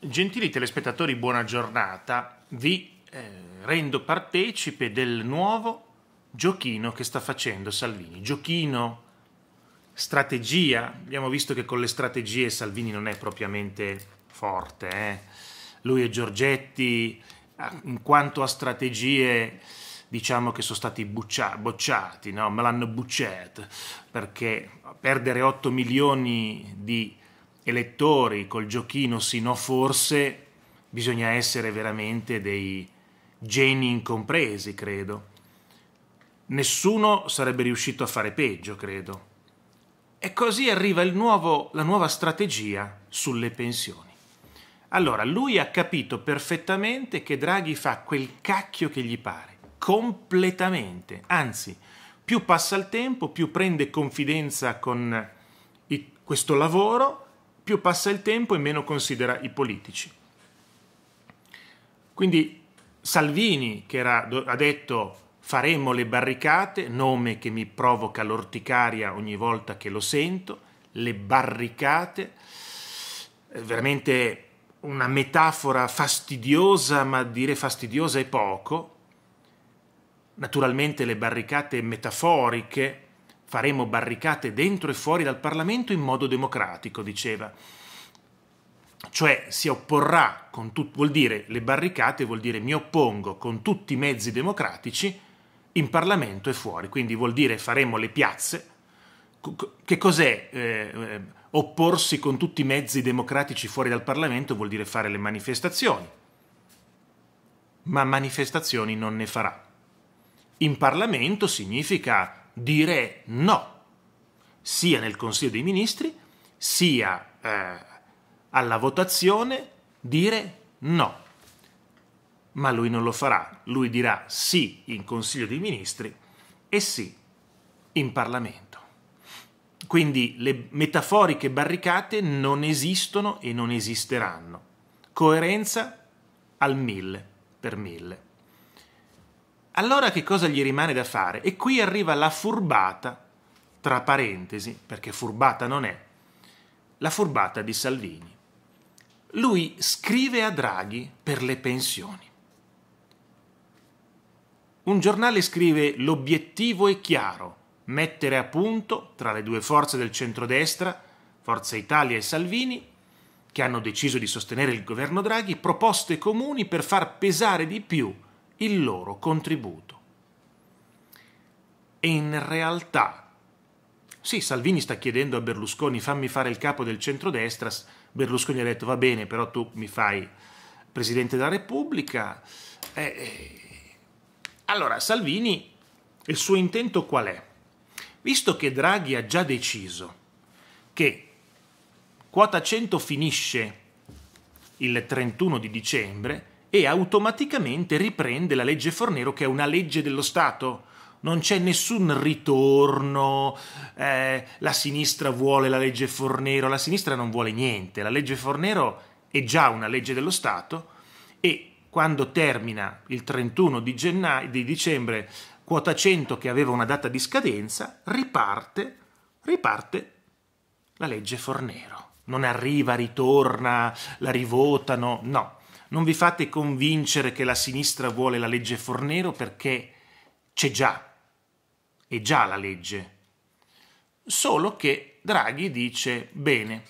Gentili telespettatori, buona giornata. Vi eh, rendo partecipe del nuovo giochino che sta facendo Salvini. Giochino, strategia. Abbiamo visto che con le strategie Salvini non è propriamente forte. Eh? Lui e Giorgetti, ah, in quanto a strategie, diciamo che sono stati buccia- bocciati, no? me l'hanno bucciato, perché perdere 8 milioni di elettori col giochino sì no forse bisogna essere veramente dei geni incompresi, credo. Nessuno sarebbe riuscito a fare peggio, credo. E così arriva nuovo, la nuova strategia sulle pensioni. Allora, lui ha capito perfettamente che Draghi fa quel cacchio che gli pare, completamente. Anzi, più passa il tempo, più prende confidenza con questo lavoro più passa il tempo e meno considera i politici. Quindi Salvini, che era, ha detto faremo le barricate, nome che mi provoca l'orticaria ogni volta che lo sento, le barricate, eh, veramente una metafora fastidiosa, ma dire fastidiosa è poco. Naturalmente le barricate metaforiche, Faremo barricate dentro e fuori dal Parlamento in modo democratico, diceva. Cioè si opporrà con tutto, vuol dire le barricate, vuol dire mi oppongo con tutti i mezzi democratici in Parlamento e fuori, quindi vuol dire faremo le piazze. Che cos'è eh, eh, opporsi con tutti i mezzi democratici fuori dal Parlamento? Vuol dire fare le manifestazioni. Ma manifestazioni non ne farà. In Parlamento significa dire no, sia nel Consiglio dei Ministri, sia eh, alla votazione, dire no. Ma lui non lo farà, lui dirà sì in Consiglio dei Ministri e sì in Parlamento. Quindi le metaforiche barricate non esistono e non esisteranno. Coerenza al mille per mille. Allora che cosa gli rimane da fare? E qui arriva la furbata, tra parentesi, perché furbata non è, la furbata di Salvini. Lui scrive a Draghi per le pensioni. Un giornale scrive l'obiettivo è chiaro, mettere a punto tra le due forze del centrodestra, Forza Italia e Salvini, che hanno deciso di sostenere il governo Draghi, proposte comuni per far pesare di più il loro contributo. E in realtà, sì, Salvini sta chiedendo a Berlusconi fammi fare il capo del centrodestra, Berlusconi ha detto va bene, però tu mi fai Presidente della Repubblica. Eh, eh, allora, Salvini, il suo intento qual è? Visto che Draghi ha già deciso che quota 100 finisce il 31 di dicembre, e automaticamente riprende la legge Fornero che è una legge dello Stato. Non c'è nessun ritorno, eh, la sinistra vuole la legge Fornero, la sinistra non vuole niente, la legge Fornero è già una legge dello Stato e quando termina il 31 di, gennaio, di dicembre quota 100 che aveva una data di scadenza, riparte, riparte la legge Fornero. Non arriva, ritorna, la rivotano, no, non vi fate convincere che la sinistra vuole la legge Fornero perché c'è già, è già la legge. Solo che Draghi dice, bene,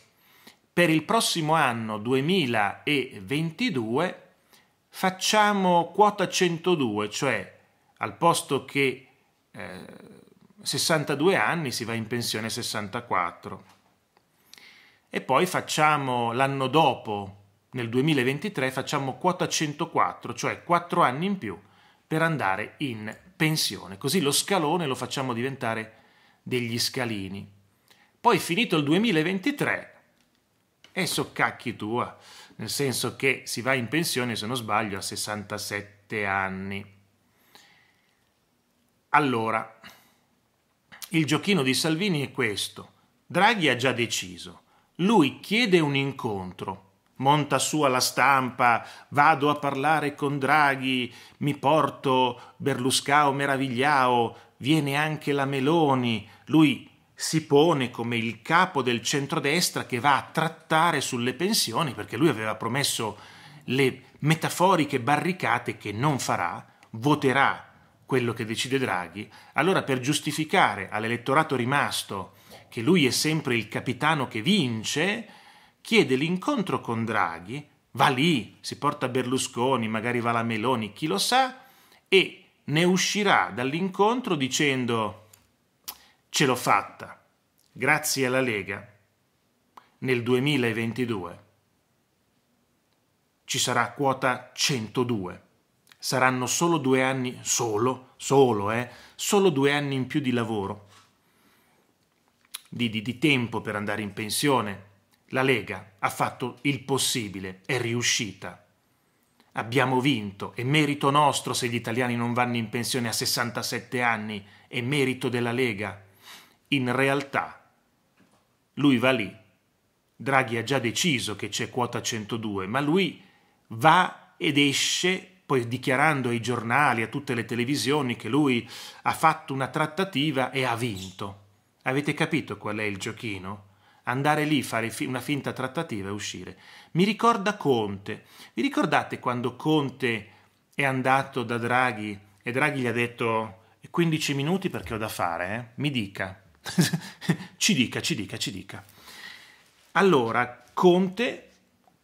per il prossimo anno 2022 facciamo quota 102, cioè al posto che eh, 62 anni si va in pensione 64. E poi facciamo l'anno dopo nel 2023 facciamo quota 104, cioè 4 anni in più per andare in pensione. Così lo scalone lo facciamo diventare degli scalini. Poi finito il 2023, e so cacchi tua, nel senso che si va in pensione, se non sbaglio, a 67 anni. Allora, il giochino di Salvini è questo. Draghi ha già deciso. Lui chiede un incontro monta su alla stampa, vado a parlare con Draghi, mi porto Berluscao Meravigliao, viene anche la Meloni, lui si pone come il capo del centrodestra che va a trattare sulle pensioni perché lui aveva promesso le metaforiche barricate che non farà, voterà quello che decide Draghi, allora per giustificare all'elettorato rimasto che lui è sempre il capitano che vince, chiede l'incontro con Draghi, va lì, si porta Berlusconi, magari va la Meloni, chi lo sa, e ne uscirà dall'incontro dicendo ce l'ho fatta, grazie alla Lega, nel 2022 ci sarà quota 102. Saranno solo due anni, solo, solo, eh, solo due anni in più di lavoro, di, di, di tempo per andare in pensione, la Lega ha fatto il possibile, è riuscita. Abbiamo vinto, è merito nostro se gli italiani non vanno in pensione a 67 anni, è merito della Lega. In realtà, lui va lì. Draghi ha già deciso che c'è quota 102, ma lui va ed esce poi dichiarando ai giornali, a tutte le televisioni che lui ha fatto una trattativa e ha vinto. Avete capito qual è il giochino? andare lì, fare una finta trattativa e uscire. Mi ricorda Conte. Vi ricordate quando Conte è andato da Draghi e Draghi gli ha detto 15 minuti perché ho da fare, eh? mi dica. ci dica, ci dica, ci dica. Allora, Conte,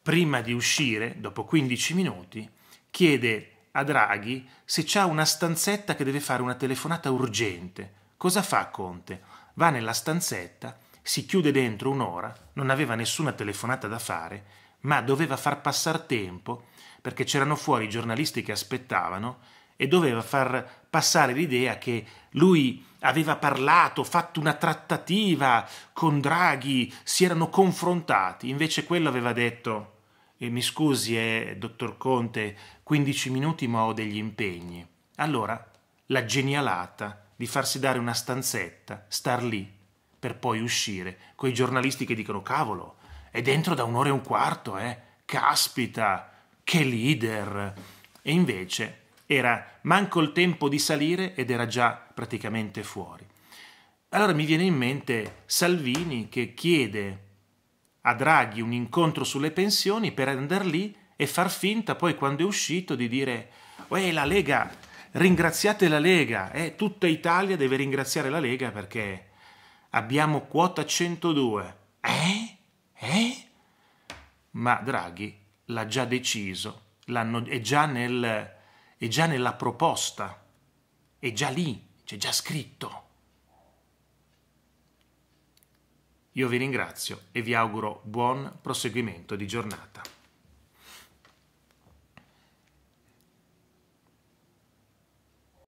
prima di uscire, dopo 15 minuti, chiede a Draghi se c'ha una stanzetta che deve fare una telefonata urgente. Cosa fa Conte? Va nella stanzetta si chiude dentro un'ora, non aveva nessuna telefonata da fare, ma doveva far passare tempo perché c'erano fuori i giornalisti che aspettavano e doveva far passare l'idea che lui aveva parlato, fatto una trattativa con Draghi, si erano confrontati, invece quello aveva detto e mi scusi, eh, dottor Conte, 15 minuti ma ho degli impegni. Allora, la genialata di farsi dare una stanzetta, star lì, per poi uscire, coi giornalisti che dicono cavolo, è dentro da un'ora e un quarto, eh, caspita, che leader. E invece era manco il tempo di salire ed era già praticamente fuori. Allora mi viene in mente Salvini che chiede a Draghi un incontro sulle pensioni per andare lì e far finta poi quando è uscito di dire Uè, la Lega, ringraziate la Lega, eh, tutta Italia deve ringraziare la Lega perché abbiamo quota 102. Eh? Eh? Ma Draghi l'ha già deciso, è già, nel, è già nella proposta, è già lì, c'è già scritto. Io vi ringrazio e vi auguro buon proseguimento di giornata.